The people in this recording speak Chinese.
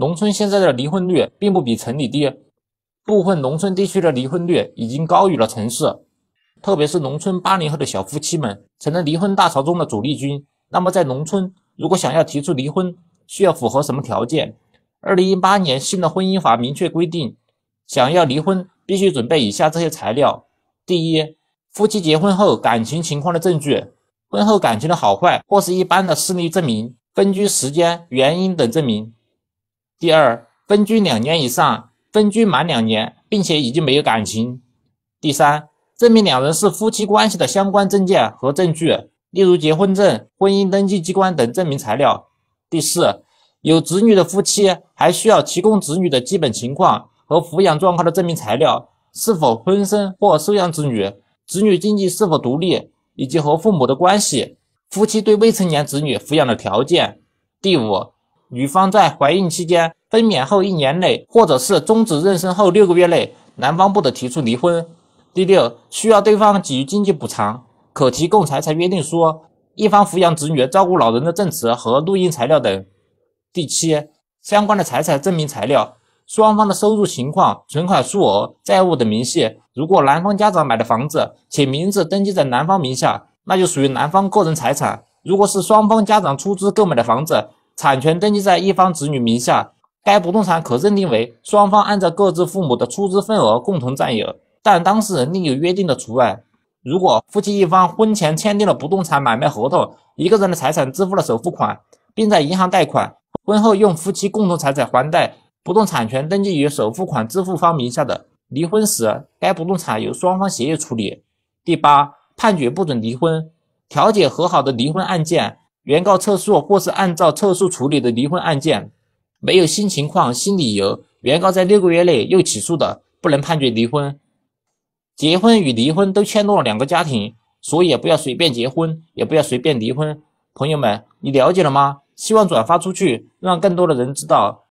农村现在的离婚率并不比城里低，部分农村地区的离婚率已经高于了城市，特别是农村八零后的小夫妻们成了离婚大潮中的主力军。那么，在农村如果想要提出离婚，需要符合什么条件？二零一八年新的婚姻法明确规定，想要离婚必须准备以下这些材料：第一，夫妻结婚后感情情况的证据，婚后感情的好坏或是一般的视力证明、分居时间、原因等证明。第二，分居两年以上，分居满两年，并且已经没有感情。第三，证明两人是夫妻关系的相关证件和证据，例如结婚证、婚姻登记机关等证明材料。第四，有子女的夫妻还需要提供子女的基本情况和抚养状况的证明材料，是否婚生或收养子女，子女经济是否独立，以及和父母的关系，夫妻对未成年子女抚养的条件。第五。女方在怀孕期间、分娩后一年内，或者是终止妊娠后六个月内，男方不得提出离婚。第六，需要对方给予经济补偿，可提供财产约定书、一方抚养子女、照顾老人的证词和录音材料等。第七，相关的财产证明材料，双方的收入情况、存款数额、债务等明细。如果男方家长买的房子且名字登记在男方名下，那就属于男方个人财产；如果是双方家长出资购买的房子，产权登记在一方子女名下，该不动产可认定为双方按照各自父母的出资份额共同占有，但当事人另有约定的除外。如果夫妻一方婚前签订了不动产买卖合同，一个人的财产支付了首付款，并在银行贷款，婚后用夫妻共同财产还贷，不动产权登记于首付款支付方名下的，离婚时该不动产由双方协议处理。第八，判决不准离婚、调解和好的离婚案件。原告撤诉或是按照撤诉处理的离婚案件，没有新情况、新理由，原告在六个月内又起诉的，不能判决离婚。结婚与离婚都牵动了两个家庭，所以也不要随便结婚，也不要随便离婚。朋友们，你了解了吗？希望转发出去，让更多的人知道。